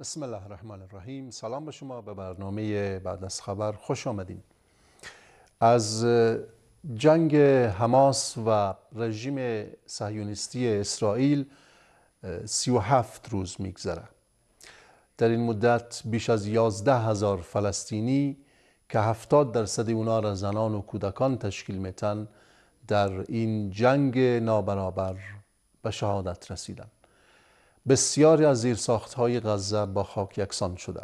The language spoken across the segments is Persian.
بسم الله الرحمن الرحیم سلام به شما به برنامه بعد از خبر خوش آمدین از جنگ حماس و رژیم صهیونیستی اسرائیل 37 روز میگذره در این مدت بیش از 11 هزار فلسطینی که 70 درصد اونا را زنان و کودکان تشکیل میتن در این جنگ نابرابر به شهادت رسیدند بسیاری از زیرساخت های غزه با خاک یکسان شده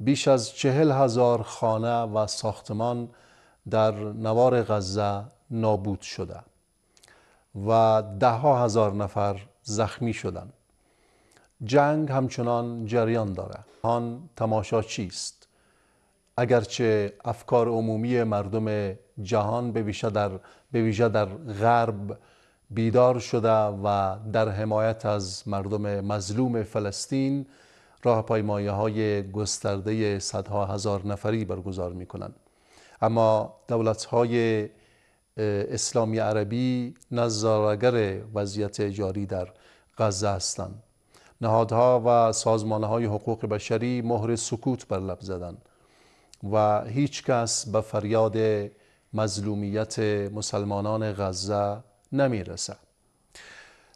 بیش از چهل هزار خانه و ساختمان در نوار غزه نابود شده و ها هزار نفر زخمی شدند. جنگ همچنان جریان دارد. آن تماشا چیست؟ اگرچه افکار عمومی مردم جهان به ویژه در, به ویژه در غرب بیدار شده و در حمایت از مردم مظلوم فلسطین راه پایمایه های گسترده صدها هزار نفری برگزار می کنند. اما دولت های اسلامی عربی نظارگر وضعیت جاری در غزه هستند. نهادها و سازمان های حقوق بشری مهر سکوت بر لب زدند و هیچ کس به فریاد مظلومیت مسلمانان غزه نمیرسه.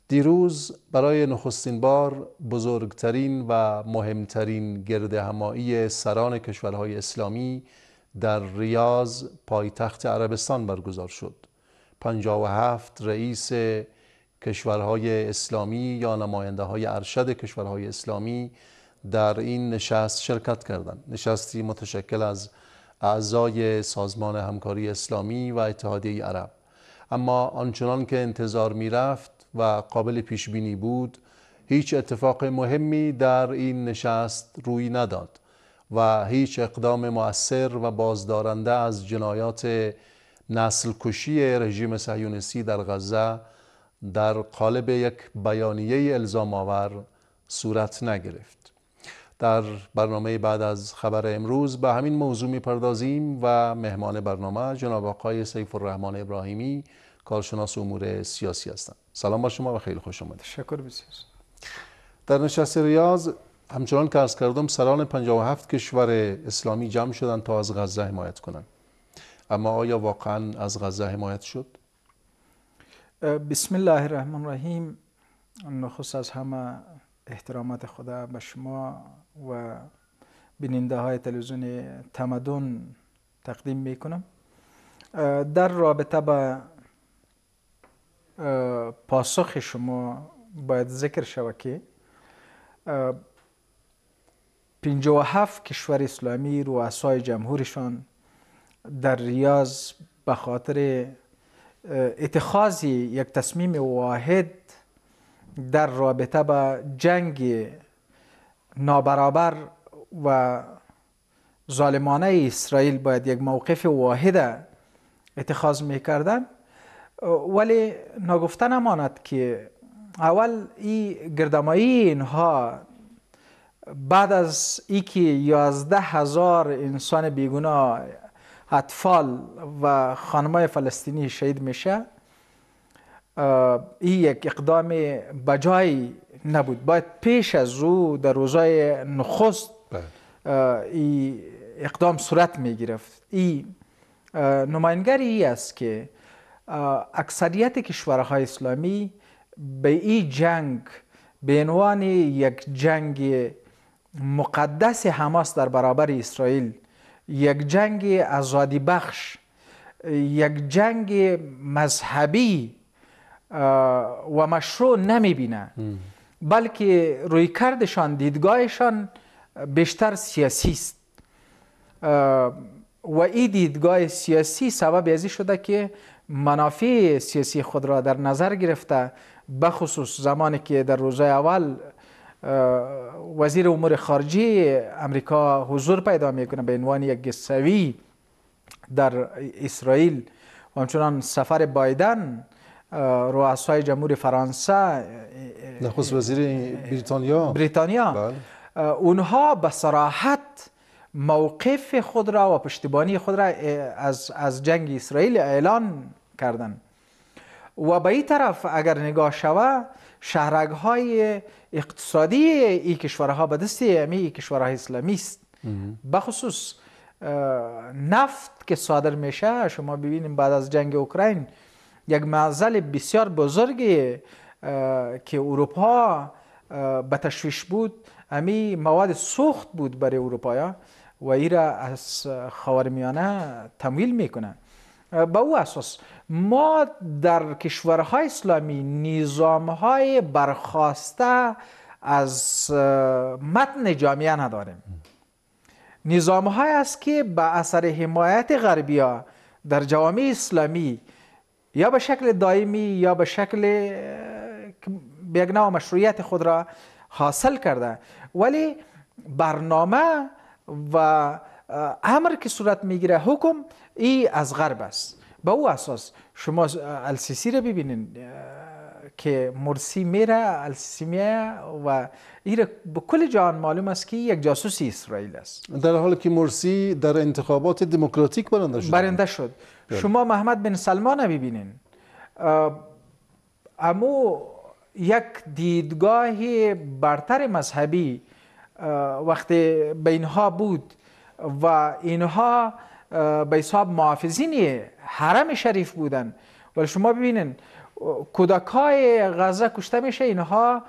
دیروز برای نخستین بار بزرگترین و مهمترین گرد همایی سران کشورهای اسلامی در ریاض پایتخت عربستان برگزار شد 57 رئیس کشورهای اسلامی یا نماینده های ارشد کشورهای اسلامی در این نشست شرکت کردند نشستی متشکل از اعضای سازمان همکاری اسلامی و اتحادیه عرب اما آنچنان که انتظار میرفت و قابل پیش بینی بود هیچ اتفاق مهمی در این نشست روی نداد و هیچ اقدام مؤثر و بازدارنده از جنایات نسل کشی رژیم صهیونیستی در غزه در قالب یک بیانیه الزام آور صورت نگرفت در برنامه بعد از خبر امروز به همین موضوع میپردازیم و مهمان برنامه جناب آقای سیف الرحمن ابراهیمی کارشناس امور سیاسی هستم سلام با شما و خیلی خوش آمدید شکر بسیار در نشست ریاض همچنان که عرض کردم سران 57 کشور اسلامی جمع شدن تا از غزه حمایت کنند اما آیا واقعا از غزه حمایت شد بسم الله الرحمن الرحیم نخست از همه احترامات خدا به شما و بیننده های تلویزیون تمدن تقدیم میکنم در رابطه با پاسخ شما باید ذکر شود که هفت کشور اسلامی رؤسای جمهورشان در ریاض به خاطر اتخاذ یک تصمیم واحد در رابطه با جنگ نابرابر و ظالمانه اسرائیل باید یک موقف واحد اتخاذ میکردن ولی نگفته نماند که اول این گردمایی اینها بعد از که یازده هزار انسان بیگونا اطفال و خانمای فلسطینی شهید میشه این یک اقدام بجای نبود باید پیش از او در روزای نخست بله. این اقدام صورت میگرفت این نماینگری ای است که اکثریت کشورهای اسلامی به این جنگ به عنوان یک جنگ مقدس حماس در برابر اسرائیل یک جنگ ازادی بخش یک جنگ مذهبی و مشروع نمی بینه بلکه روی کردشان دیدگاهشان بیشتر سیاسی است و این دیدگاه سیاسی سبب ازی شده که منافع سیاسی خود را در نظر گرفته بخصوص زمانی که در روزهای اول وزیر امور خارجی امریکا حضور پیدا میکنه به عنوان یک گسوی در اسرائیل و همچنان سفر بایدن رؤسای جمهور فرانسه نخست وزیر بریتانیا بریتانیا بله. اونها به صراحت موقف خود را و پشتیبانی خود را از, از جنگ اسرائیل اعلان کردن و به این طرف اگر نگاه شوه شهرک های اقتصادی این کشورها به دست امی کشورهای اسلامی است بخصوص نفت که صادر میشه شما ببینیم بعد از جنگ اوکراین یک معضل بسیار بزرگی که اروپا به تشویش بود امی مواد سوخت بود برای اروپایا و ای را از خاورمیانه تمویل میکنن به او اساس ما در کشورهای اسلامی نظامهای برخواسته از متن جامعه نداریم نظام است که به اثر حمایت غربی در جوامع اسلامی یا به شکل دائمی یا به شکل بیگنا و مشروعیت خود را حاصل کرده ولی برنامه و امر که صورت میگیره حکم ای از غرب است به او اساس شما السیسی را ببینین که مرسی میره السیسی و به کل جهان معلوم است که یک جاسوسی اسرائیل است در حالی که مرسی در انتخابات دموکراتیک برنده شد برنده شد بله. شما محمد بن سلمان ببینین امو یک دیدگاه برتر مذهبی وقتی به اینها بود و اینها به حساب محافظین حرم شریف بودن ولی شما ببینین کودکای غزه کشته میشه اینها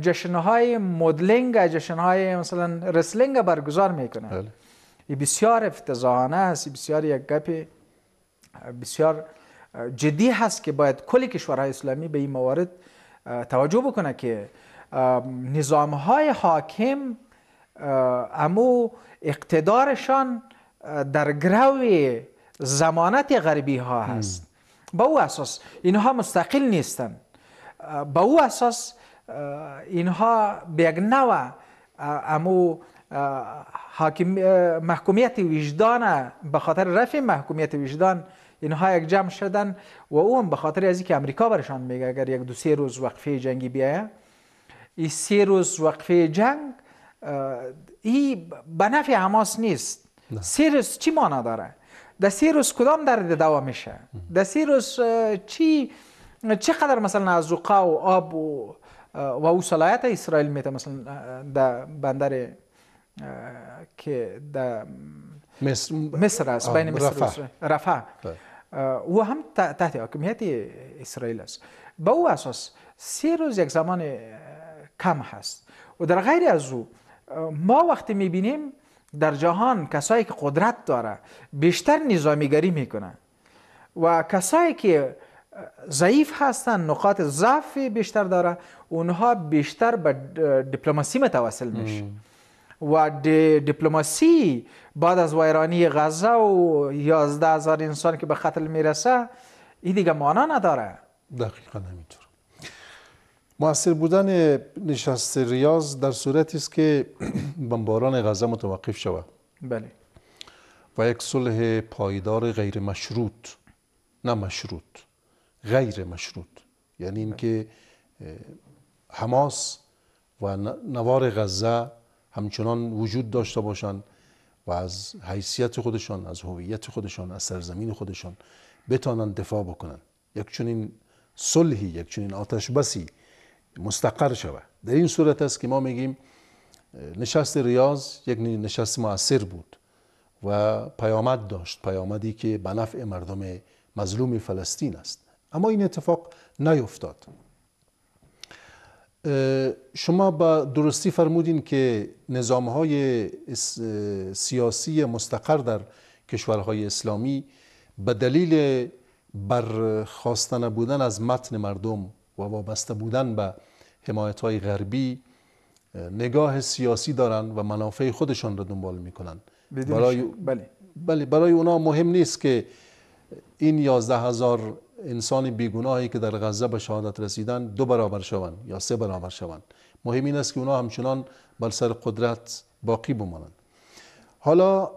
جشنهای مدلینگ جشنهای مثلا رسلنگ برگزار میکنن بله. این بسیار افتضاحانه است بسیار یک گپ بسیار جدی هست که باید کل کشورهای اسلامی به این موارد توجه بکنه که نظام های حاکم امو اقتدارشان در گروه زمانت غربی ها هست به او اساس اینها مستقل نیستن به او اساس اینها به یک نوع امو حاکم محکومیت وجدان به خاطر رفع محکومیت وجدان اینها یک جمع شدن و اون به خاطر از که امریکا برشان میگه اگر یک دو سه روز وقفه جنگی بیایه ای سه روز وقفه جنگ ای به نفع حماس نیست سه روز چی مانا داره در سه روز کدام درد دوا میشه در سه روز چی چقدر مثلا از و آب و و او صلاحیت اسرائیل میته مثلا در بندر که در مصر, است بین مصر رفح او هم تحت حاکمیت اسرائیل است به او اساس سه روز یک زمان کم هست و در غیر از او ما وقتی میبینیم در جهان کسایی که قدرت داره بیشتر نظامیگری میکنن و کسایی که ضعیف هستن نقاط ضعفی بیشتر داره اونها بیشتر به دیپلماسی متوسل میشه و دیپلماسی بعد از ویرانی غزه و 11 هزار انسان که به قتل میرسه این دیگه معنا نداره دقیقا همینطور مؤثر بودن نشست ریاض در صورتی است که بمباران غزه متوقف شود بله و یک صلح پایدار غیر مشروط نه مشروط غیر مشروط یعنی اینکه حماس و نوار غزه همچنان وجود داشته باشند و از حیثیت خودشان از هویت خودشان از سرزمین خودشان بتانند دفاع بکنند یک چنین صلحی یک چنین آتش بسی مستقر شود در این صورت است که ما میگیم نشست ریاض یک نشست موثر بود و پیامد داشت پیامدی که به نفع مردم مظلوم فلسطین است اما این اتفاق نیفتاد شما با درستی فرمودین که نظام های سیاسی مستقر در کشورهای اسلامی به دلیل برخواستن بودن از متن مردم و وابسته بودن به حمایت های غربی نگاه سیاسی دارن و منافع خودشان را دنبال میکنن برای بله. بله برای اونا مهم نیست که این یازده هزار انسان بیگناهی که در غزه به شهادت رسیدن دو برابر شوند یا سه برابر شوند مهم این است که اونا همچنان بر سر قدرت باقی بمانند حالا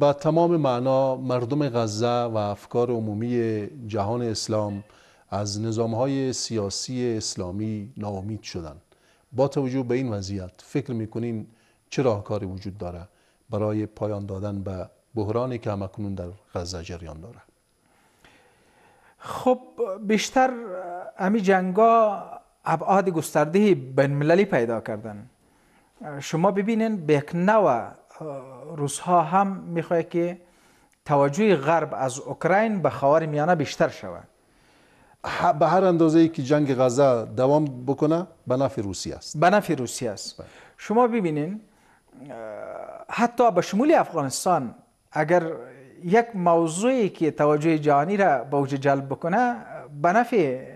به تمام معنا مردم غزه و افکار عمومی جهان اسلام از نظامهای سیاسی اسلامی ناامید شدن با توجه به این وضعیت فکر میکنین چه راهکاری وجود داره برای پایان دادن به بحرانی که همکنون در غزه جریان داره خب بیشتر امی جنگا ابعاد گسترده بین المللی پیدا کردن شما ببینین روس ها هم میخواه که توجه غرب از اوکراین به خاور میانه بیشتر شود به هر اندازه ای که جنگ غزه دوام بکنه به نفع روسیه است به نفع روسیه است بله. شما ببینین حتی به شمول افغانستان اگر یک موضوعی که توجه جهانی را به وجه جلب بکنه به نفع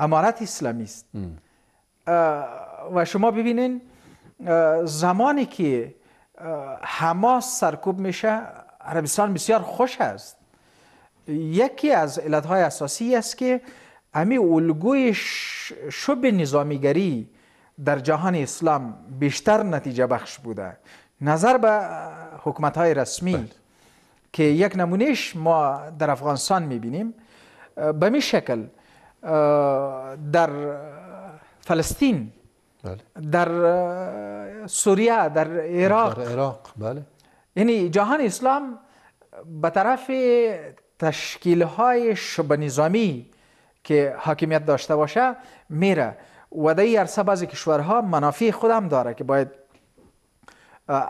امارت اسلامی است و شما ببینین زمانی که حماس سرکوب میشه عربستان بسیار خوش است یکی از علتهای اساسی است که امی الگوی شب نظامیگری در جهان اسلام بیشتر نتیجه بخش بوده نظر به حکومت های رسمی بله. که یک نمونهش ما در افغانستان میبینیم به می شکل در فلسطین بله. در سوریه در عراق عراق بله یعنی جهان اسلام به طرف تشکیل های شبه نظامی که حاکمیت داشته باشه میره و در این عرصه بعضی کشورها منافع خودم داره که باید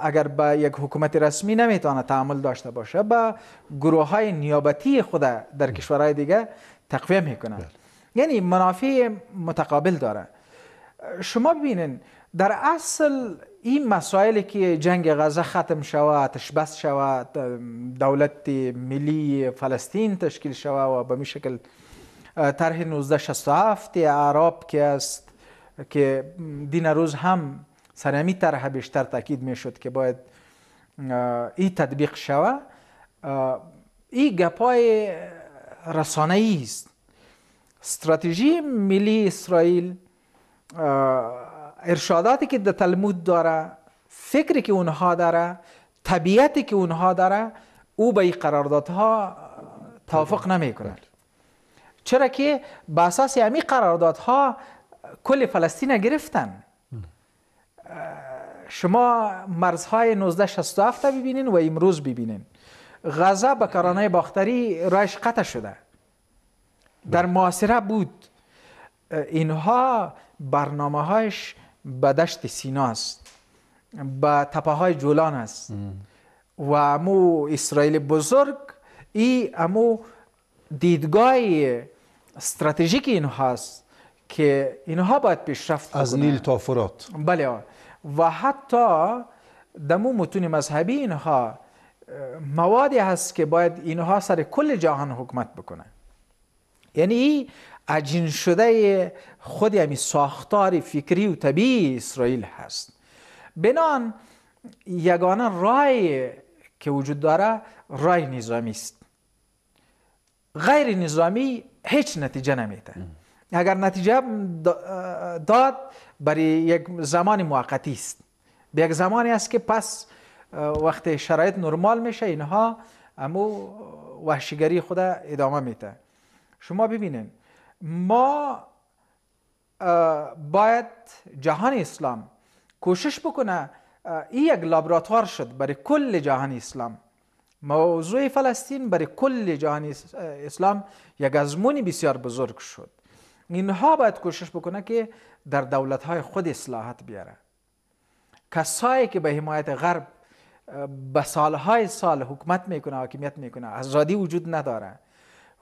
اگر به یک حکومت رسمی نمیتونه تعامل داشته باشه به گروه های نیابتی خود در کشورهای دیگه تقویه میکنه بله. یعنی منافع متقابل داره شما ببینین در اصل این مسائلی که جنگ غزه ختم شود تشبس شود دولت ملی فلسطین تشکیل شود و به می شکل طرح 1967 عرب که است که دین روز هم سرمی طرح بیشتر تاکید میشد که باید این تطبیق شود این گپای رسانه ای است استراتژی ملی اسرائیل ارشاداتی که در تلمود داره فکری که اونها داره طبیعتی که اونها داره او به این قراردادها توافق نمیکنه چرا که به اساس همین قراردادها کل فلسطین گرفتن شما مرزهای 1967 ببینین و امروز ببینین غذا به کرانه باختری رایش قطع شده در بله. معاصره بود اینها برنامه هایش به دشت سینا است به تپه های جولان است و امو اسرائیل بزرگ ای امو دیدگاه استراتژیک اینها است که اینها باید پیشرفت از نیل تا فرات بله و حتی دمو متون مذهبی اینها موادی هست که باید اینها سر کل جهان حکمت بکنه یعنی عجین شده خود همی ساختار فکری و طبیعی اسرائیل هست بنان یگانه رای که وجود داره رای نظامی است غیر نظامی هیچ نتیجه نمیده اگر نتیجه داد برای یک زمان موقتی است به یک زمانی است که پس وقت شرایط نرمال میشه اینها امو وحشیگری خود ادامه میده شما ببینید ما باید جهان اسلام کوشش بکنه این یک لابراتوار شد برای کل جهان اسلام موضوع فلسطین برای کل جهان اسلام یک ازمونی بسیار بزرگ شد اینها باید کوشش بکنه که در دولت های خود اصلاحت بیاره کسایی که به حمایت غرب به سالهای سال حکومت میکنه حاکمیت میکنه آزادی وجود نداره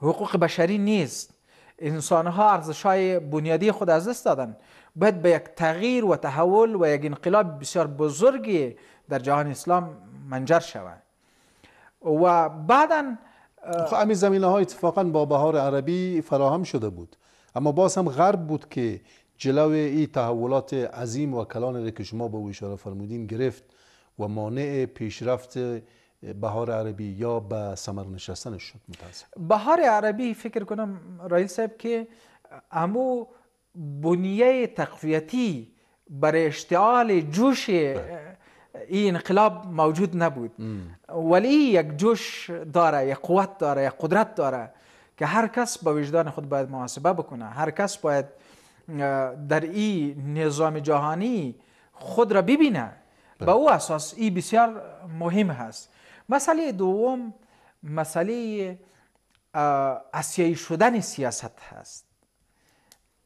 حقوق بشری نیست انسان ها ارزش های بنیادی خود از دست دادن باید به یک تغییر و تحول و یک انقلاب بسیار بزرگی در جهان اسلام منجر شود و بعدا خب زمینه ها اتفاقا با بهار عربی فراهم شده بود اما باز هم غرب بود که جلو این تحولات عظیم و کلان که شما به اشاره فرمودین گرفت و مانع پیشرفت بهار عربی یا به سمر نشستن شد متاسف بهار عربی فکر کنم رایل صاحب که امو بنیه تقویتی برای اشتعال جوش بله. این انقلاب موجود نبود ولی یک جوش داره یک قوت داره یک قدرت داره که هر کس با وجدان خود باید محاسبه بکنه هر کس باید در این نظام جهانی خود را ببینه به او اساس این بسیار مهم هست مسئله دوم مسئله اسیایی شدن سیاست هست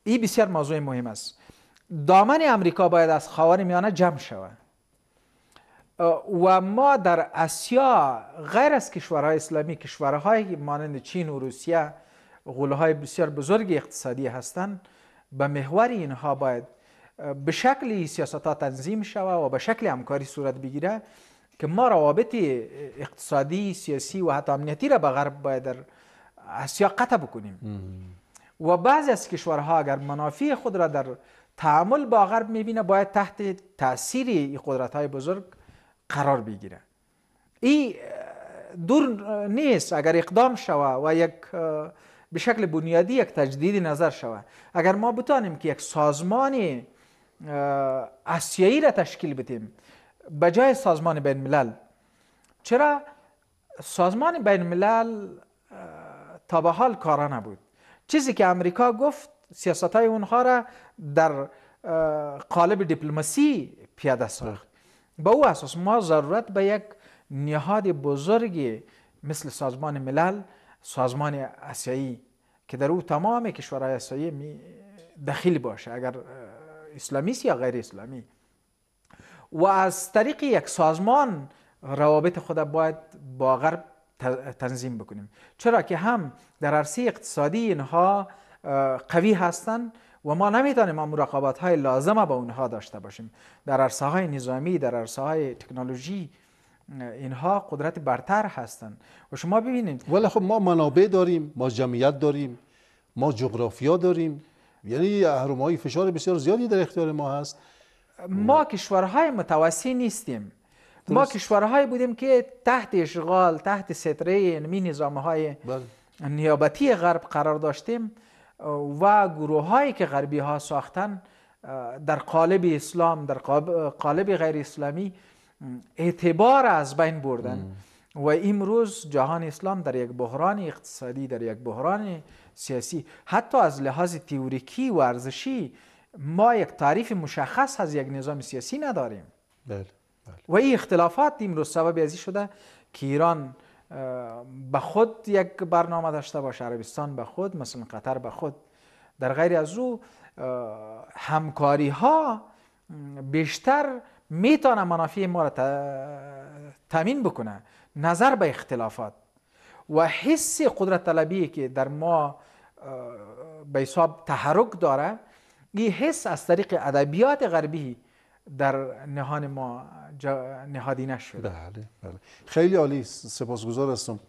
این بسیار موضوع مهم است دامن امریکا باید از خاور میانه جمع شود و ما در اسیا غیر از کشورهای اسلامی کشورهای مانند چین و روسیه غوله بسیار بزرگ اقتصادی هستند به محور اینها باید به شکل سیاست ها تنظیم شود و به شکل همکاری صورت بگیره که ما روابط اقتصادی سیاسی و حتی امنیتی را به غرب باید در اسیا قطع بکنیم و بعضی از کشورها اگر منافع خود را در تعامل با غرب میبینه باید تحت تاثیر قدرت های بزرگ قرار بگیره این دور نیست اگر اقدام شوه و یک به شکل بنیادی یک تجدید نظر شوه اگر ما بتانیم که یک سازمان اسیایی را تشکیل بدیم بجای سازمان بین الملل چرا سازمان بین الملل تا به کارا نبود چیزی که امریکا گفت سیاست های اونها را در قالب دیپلماسی پیاده ساخت به او اساس ما ضرورت به یک نهاد بزرگی مثل سازمان ملل سازمان اسیایی که در او تمام کشورهای اسیایی دخیل باشه اگر اسلامی یا غیر اسلامی و از طریق یک سازمان روابط خود باید با غرب تنظیم بکنیم چرا که هم در عرصه اقتصادی اینها قوی هستند و ما نمیتونیم ما مراقبت های لازمه با اونها داشته باشیم در عرصه های نظامی در عرصه های تکنولوژی اینها قدرت برتر هستند و شما ببینید ولی خب ما منابع داریم ما جمعیت داریم ما جغرافیا داریم یعنی های فشار بسیار زیادی در اختیار ما هست ما کشورهای متوسط نیستیم ما کشورهایی بودیم که تحت اشغال تحت ستره انمی نظام های بله. نیابتی غرب قرار داشتیم و گروه هایی که غربی ها ساختن در قالب اسلام در قالب غیر اسلامی اعتبار از بین بردن و امروز جهان اسلام در یک بحران اقتصادی در یک بحران سیاسی حتی از لحاظ تیوریکی و ارزشی ما یک تعریف مشخص از یک نظام سیاسی نداریم بله. بله. و این اختلافات امروز سبب ازی شده که ایران به خود یک برنامه داشته باشه عربستان به خود مثلا قطر به خود در غیر از او همکاری ها بیشتر میتونه منافع ما را تامین بکنه نظر به اختلافات و حس قدرت طلبی که در ما به حساب تحرک داره این حس از طریق ادبیات غربی در نهان ما نهادی نشد بله بله خیلی عالی سپاسگزار هستم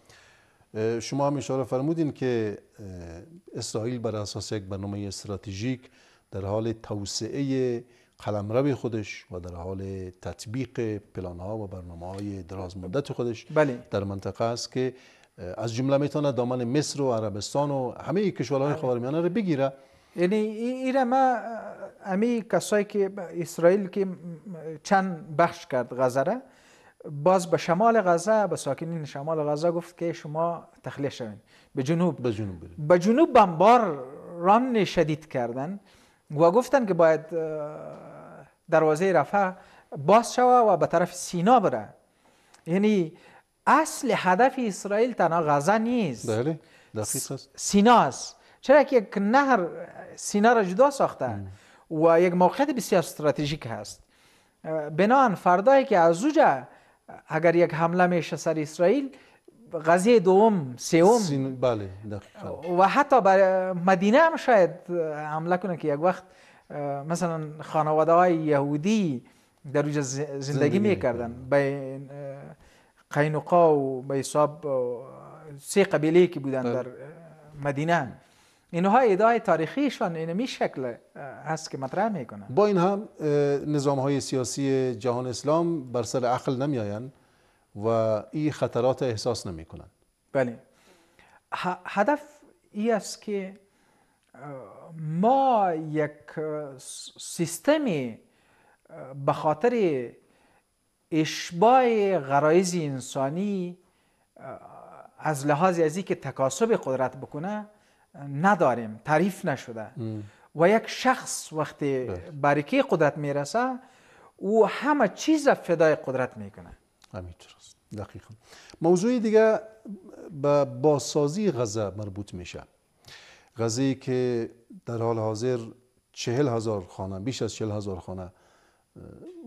شما هم اشاره فرمودین که اسرائیل بر اساس یک برنامه استراتژیک در حال توسعه قلمرو خودش و در حال تطبیق پلان ها و برنامه های دراز مدت خودش بله. در منطقه است که از جمله میتونه دامن مصر و عربستان و همه کشورهای بله. خاورمیانه رو بگیره یعنی این ما امی کسایی که اسرائیل که چند بخش کرد غزه باز به شمال غزه به ساکنین شمال غزه گفت که شما تخلیه شوید به جنوب به جنوب برید به جنوب بمبار ران شدید کردن و گفتن که باید دروازه رفح باز شوه و به طرف سینا بره یعنی اصل هدف اسرائیل تنها غزه نیست بله دقیق سینا است چرا که یک نهر سینا را جدا ساخته و یک موقعیت بسیار استراتژیک هست بنان فردایی که از اوجه اگر یک حمله میشه سر اسرائیل غزه دوم سوم بله و حتی بر مدینه هم شاید حمله کنه که یک وقت مثلا خانواده های یهودی در اونجا زندگی, زندگی میکردن به قینقا و به حساب سه قبیله که بودن بله. در مدینه اینها ادعای تاریخیشان این می شکل هست که مطرح میکنن با این هم نظام های سیاسی جهان اسلام بر سر عقل نمیاین و این خطرات احساس نمیکنن بله هدف ای است که ما یک سیستمی به خاطر اشباع غرایز انسانی از لحاظ از که تکاسب قدرت بکنه نداریم تعریف نشده و یک شخص وقتی برکه بله. قدرت میرسه او همه چیز فدای قدرت میکنه همینطور است دقیقا موضوع دیگه به بازسازی غزه مربوط میشه غزه که در حال حاضر چهل هزار خانه بیش از چهل هزار خانه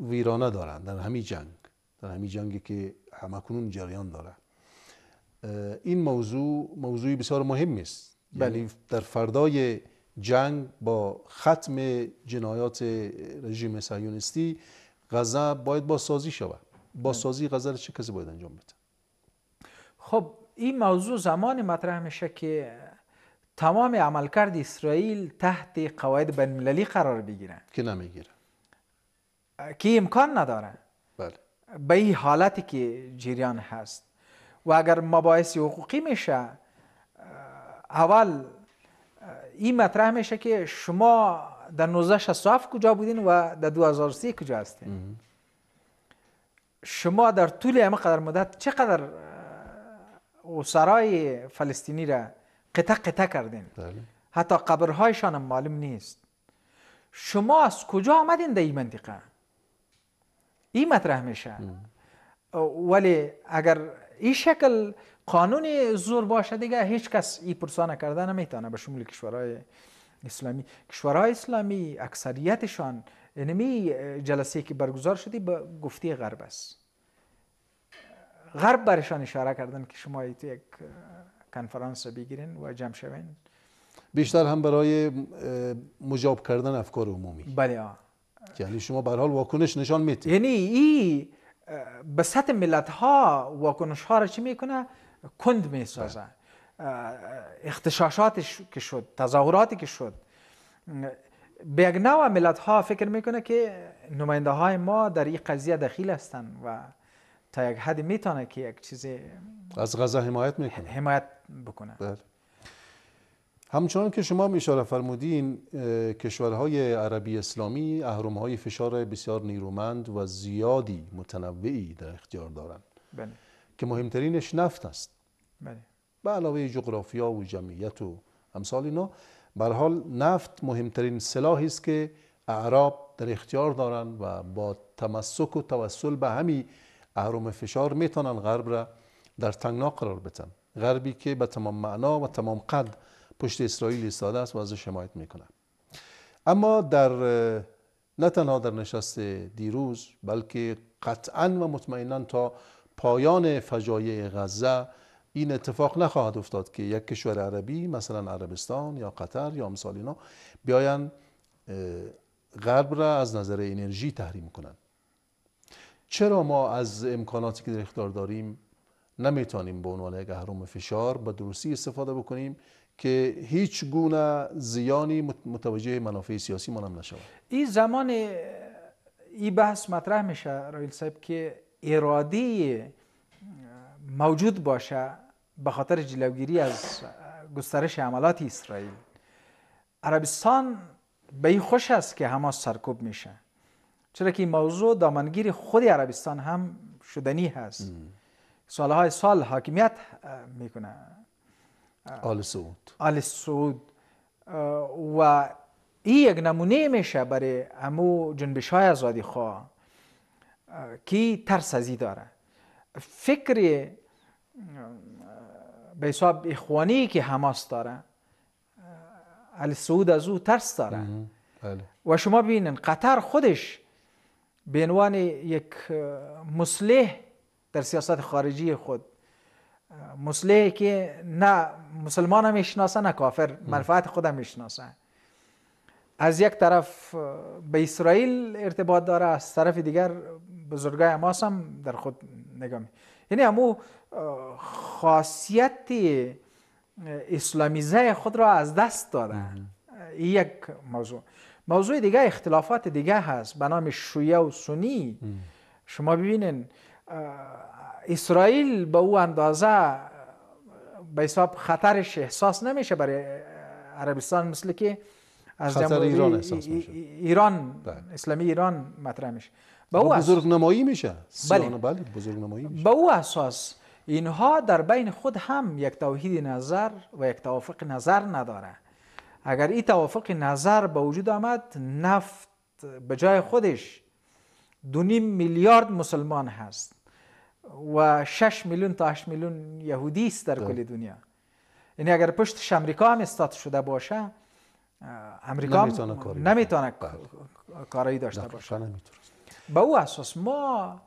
ویرانه دارند در همین جنگ در همین جنگی که همکنون جریان داره این موضوع موضوعی بسیار مهم است یعنی بله در فردای جنگ با ختم جنایات رژیم سهیونیستی غزه باید بازسازی شود بازسازی بله. غزه را چه کسی باید انجام بده خب این موضوع زمان مطرح میشه که تمام عملکرد اسرائیل تحت قواعد بین المللی قرار بگیره که نمیگیره که امکان نداره بله به این حالتی که جریان هست و اگر مباحث حقوقی میشه اول این مطرح میشه که شما در 1967 کجا بودین و در 2003 کجا هستین شما در طول همه قدر مدت چقدر اوسرای فلسطینی را قطع قطع کردین بله. حتی قبرهایشان هم معلوم نیست شما از کجا آمدین در این منطقه این مطرح میشه ولی اگر این شکل قانون زور باشه دیگه هیچ کس این پرسانه نکرده نمیتونه به شمول کشورهای اسلامی کشورهای اسلامی اکثریتشان نمی یعنی جلسه که برگزار شدی به گفتی غرب است غرب برشان اشاره کردن که شما تو یک کنفرانس بگیرین و جمع شوین بیشتر هم برای مجاب کردن افکار عمومی بله یعنی شما به حال واکنش نشان میتید یعنی ای به سطح ملت ها واکنش ها را چی میکنه کند می سازه بله. اختشاشاتش که شد تظاهراتی که شد به یک نوع ملت ها فکر میکنه که نماینده های ما در این قضیه دخیل هستن و تا یک حد میتونه که یک چیزی از غذا حمایت میکنه حمایت بکنه بله. همچنان که شما اشاره فرمودین کشورهای عربی اسلامی اهرم فشار بسیار نیرومند و زیادی متنوعی در اختیار دارند بله. که مهمترینش نفت است بله. به علاوه جغرافیا و جمعیت و امثال اینا حال نفت مهمترین سلاحی است که اعراب در اختیار دارن و با تمسک و توسل به همی اهرام فشار میتونن غرب را در تنگنا قرار بتن غربی که به تمام معنا و تمام قد پشت اسرائیل ایستاده است و ازش حمایت میکنه اما در نه تنها در نشست دیروز بلکه قطعا و مطمئنا تا پایان فجایع غزه این اتفاق نخواهد افتاد که یک کشور عربی مثلا عربستان یا قطر یا مثال اینا بیاین غرب را از نظر انرژی تحریم کنند چرا ما از امکاناتی که در اختیار داریم نمیتونیم به عنوان یک فشار به درستی استفاده بکنیم که هیچ گونه زیانی متوجه منافع سیاسی ما هم نشود این زمان این بحث مطرح میشه رایل صاحب که اراده موجود باشه به خاطر جلوگیری از گسترش عملات اسرائیل عربستان به خوش است که حماس سرکوب میشه چرا که این موضوع دامنگیر خود عربستان هم شدنی هست سالهای سال حاکمیت میکنه آل سعود آل سعود و این یک نمونه میشه برای امو جنبش های ازادی خواه کی ترس ازی داره فکر به حساب اخوانی که حماس داره سعود از او ترس داره بله. و شما بینن قطر خودش به عنوان یک مسلح در سیاست خارجی خود مصلحی که نه مسلمان هم میشناسه نه کافر منفعت خود هم میشناسه از یک طرف به اسرائیل ارتباط داره از طرف دیگر بزرگای اماس هم در خود نگاه می یعنی همو خاصیت اسلامیزه خود را از دست داده. این یک موضوع موضوع دیگه اختلافات دیگه هست به نام شویه و سنی شما ببینین اسرائیل به او اندازه به حساب خطرش احساس نمیشه برای عربستان مثل که از جمهوری ایران احساس میشه ایران بله. اسلامی ایران مطرح میشه او بزرگ نمایی میشه بله. بله بزرگ نمایی میشه به او اساس اینها در بین خود هم یک توحید نظر و یک توافق نظر نداره اگر این توافق نظر به وجود آمد نفت به جای خودش دو میلیارد مسلمان هست و 6 میلیون تا 8 میلیون یهودی است در بله. کل دنیا یعنی اگر پشت امریکا هم استاد شده باشه امریکا نمیتونه کاری نمیتونه بله. داشته باشه به با او اساس ما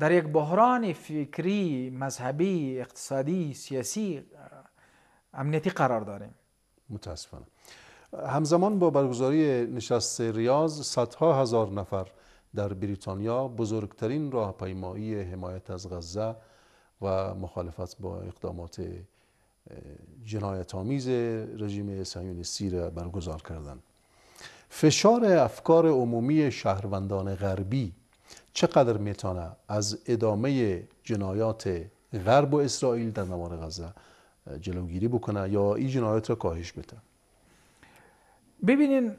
در یک بحران فکری مذهبی اقتصادی سیاسی امنیتی قرار داریم متاسفانه همزمان با برگزاری نشست ریاض صدها هزار نفر در بریتانیا بزرگترین راهپیمایی حمایت از غزه و مخالفت با اقدامات جنایت آمیز رژیم صهیونیستی را برگزار کردند فشار افکار عمومی شهروندان غربی چقدر میتونه از ادامه جنایات غرب و اسرائیل در نوار غزه جلوگیری بکنه یا این جنایت را کاهش بده ببینین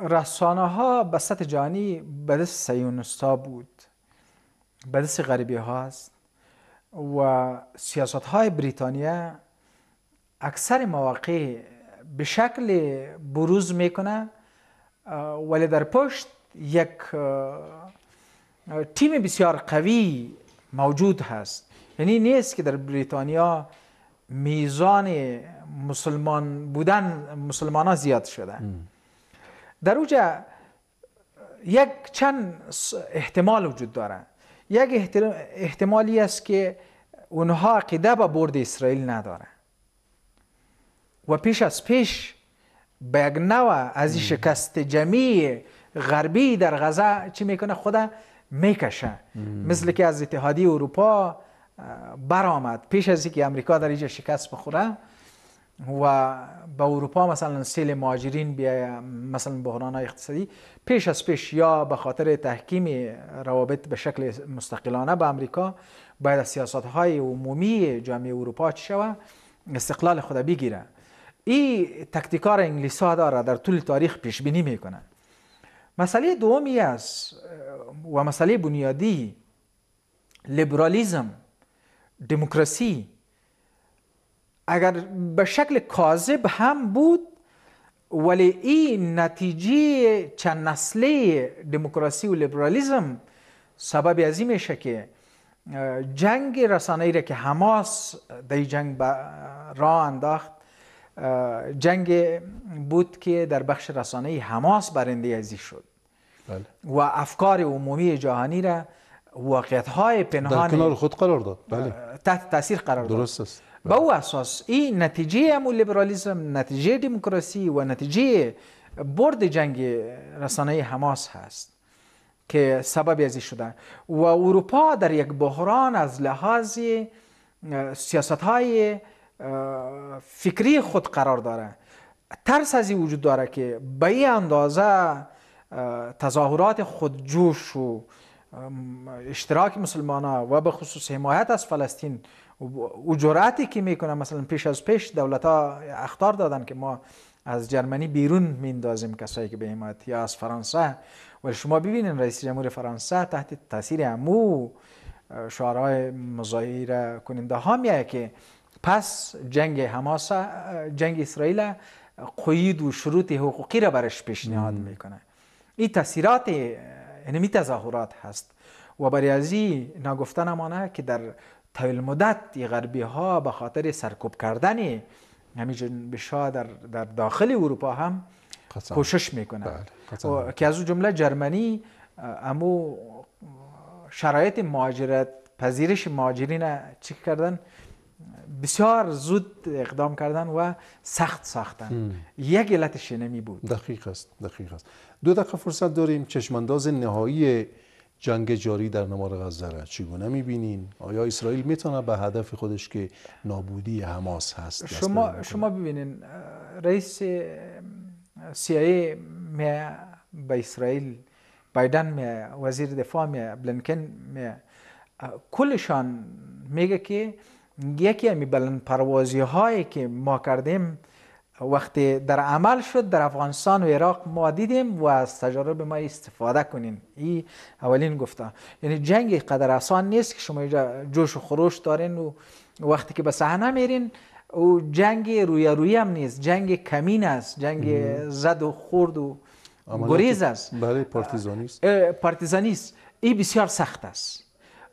رسانه ها به سطح جهانی بدست سیونستا بود بدست غربی ها و سیاست های بریتانیا اکثر مواقع به شکل بروز میکنه ولی در پشت یک تیم بسیار قوی موجود هست یعنی نیست که در بریتانیا میزان مسلمان بودن مسلمان ها زیاد شده در اوجه یک چند احتمال وجود داره یک احتمالی است که اونها عقیده به برد اسرائیل نداره و پیش از پیش به یک نوع از شکست جمعی غربی در غذا چی میکنه خدا میکشه مثل که از اتحادی اروپا برآمد پیش از اینکه امریکا در اینجا شکست بخوره و به اروپا مثلا سیل مهاجرین بیا مثلا بحران اقتصادی پیش از پیش یا به خاطر تحکیم روابط به شکل مستقلانه به امریکا باید از سیاست های عمومی جامعه اروپا چی شوه استقلال خود بگیره این تکتیکار انگلیس ها داره در طول تاریخ پیش بینی میکنه مسئله دومی است و مسئله بنیادی لیبرالیزم دموکراسی اگر به شکل کاذب هم بود ولی این نتیجه چند نسله دموکراسی و لیبرالیزم سبب از این میشه که جنگ رسانه را که حماس در جنگ را انداخت جنگ بود که در بخش رسانه حماس برنده ازی شد بله. و افکار عمومی جهانی را واقعیت های پنهان در کنار خود قرار داد بله. تحت تاثیر قرار داد درست است به او اساس این نتیجه امو لیبرالیزم نتیجه دموکراسی و نتیجه برد جنگ رسانه حماس هست که سبب از شده و اروپا در یک بحران از لحاظ سیاست های فکری خود قرار داره ترس از وجود داره که به این اندازه تظاهرات خودجوش و اشتراک مسلمان ها و به خصوص حمایت از فلسطین او جرأتی که میکنه مثلا پیش از پیش دولت ها اختار دادن که ما از جرمنی بیرون میندازیم کسایی که به حمایت یا از فرانسه ولی شما ببینین رئیس جمهور فرانسه تحت تاثیر امو شعارهای مظاهر کننده ها میه که پس جنگ حماس جنگ اسرائیل قید و شروط حقوقی را برش پیشنهاد میکنه این تاثیرات یعنی تظاهرات هست و برای ازی نگفتن امانه که در طویل مدت غربی ها به خاطر سرکوب کردن همین جنبش ها در, در داخل اروپا هم کوشش میکنند بله، که از جمله جرمنی امو شرایط مهاجرت پذیرش مهاجرین چک کردن بسیار زود اقدام کردن و سخت ساختن یک علتش نمی بود دقیق است دقیق است دو دقیقه فرصت داریم چشمانداز نهایی جنگ جاری در نمار غزه را چگونه میبینین؟ آیا اسرائیل میتونه به هدف خودش که نابودی حماس هست شما شما ببینین رئیس CIA می به اسرائیل بایدن می وزیر دفاع می بلنکن می کلشان میگه که یکی از بلند پروازی هایی که ما کردیم وقتی در عمل شد در افغانستان و عراق ما دیدیم و از تجارب ما استفاده کنین این اولین گفته یعنی جنگ قدر آسان نیست که شما جوش و خروش دارین و وقتی که به صحنه میرین او جنگ روی روی هم نیست جنگ کمین است جنگ زد و خورد و گریز است بله پارتیزانی پارتیزانیست این بسیار سخت است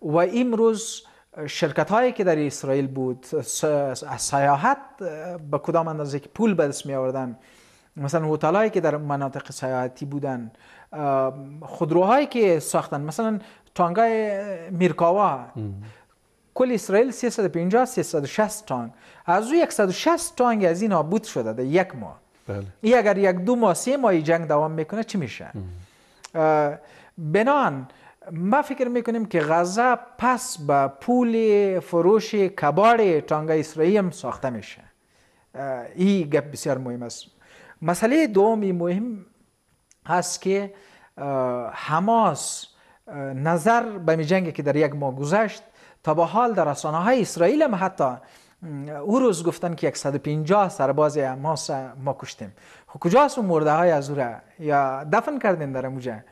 و امروز شرکت هایی که در اسرائیل بود سیاحت به کدام اندازه که پول به دست می آوردن مثلا هتل هایی که در مناطق سیاحتی بودن خودروهایی که ساختن مثلا تانگای میرکاوا کل اسرائیل 350 360 تانگ از او 160 تانگ از این نابود شده در یک ماه بله. ای اگر یک دو ماه سه ماه جنگ دوام میکنه چی میشه بنان ما فکر میکنیم که غزه پس به پول فروش کبار تانگه اسرائیل هم ساخته میشه این گپ بسیار مهم است مسئله دومی مهم هست که حماس نظر به جنگی که در یک ماه گذشت تا به حال در رسانه های اسرائیل هم حتی او روز گفتن که 150 سرباز حماس ما کشتیم خب کجاست اون مرده های از او یا دفن کردین در موجه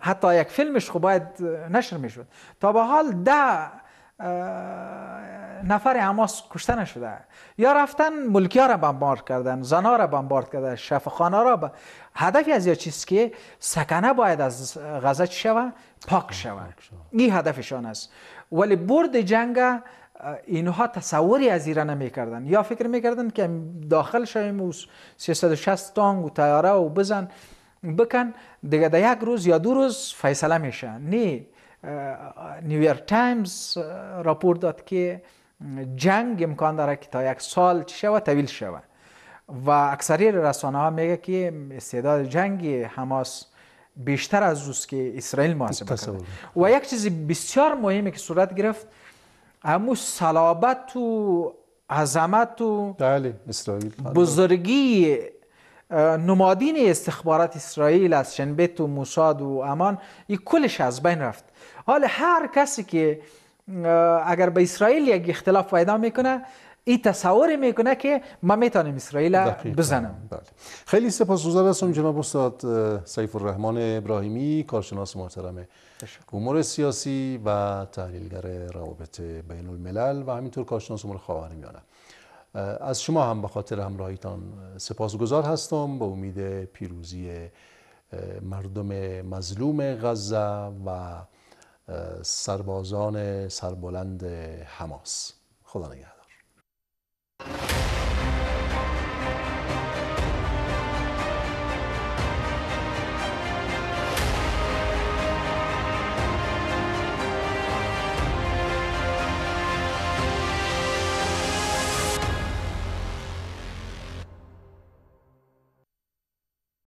حتی یک فیلمش خب باید نشر میشد تا به حال ده نفر حماس کشته نشده یا رفتن ملکی ها را بمبارد کردن زنا را بمبارد کردن شفخانه را به هدفی از یا چیز که سکنه باید از غزه چی پاک شود این هدفشان است ولی برد جنگ اینها تصوری از ایران نمی کردن یا فکر می کردن که داخل شویم و 360 تانگ و تیاره و بزن بکن دیگه یک روز یا دو روز فیصله میشه نی نیویورک تایمز راپور داد که جنگ امکان داره که تا یک سال چی شود طویل و اکثری رسانه ها میگه که استعداد جنگ حماس بیشتر از روز که اسرائیل محاسبه کرده و یک چیز بسیار مهمی که صورت گرفت امو سلابت و عظمت و بله، بزرگی نمادین استخبارات اسرائیل از شنبت و موساد و امان این کلش از بین رفت حال هر کسی که اگر به اسرائیل یک اختلاف پیدا میکنه این تصور میکنه که ما میتونیم اسرائیل بزنم بله. خیلی سپاس هستم جناب استاد سیف الرحمن ابراهیمی کارشناس محترم امور سیاسی و تحلیلگر روابط بین الملل و همینطور کارشناس امور میانه از شما هم به خاطر همراهیتان سپاسگزار هستم به امید پیروزی مردم مظلوم غزه و سربازان سربلند حماس خدا نگهدار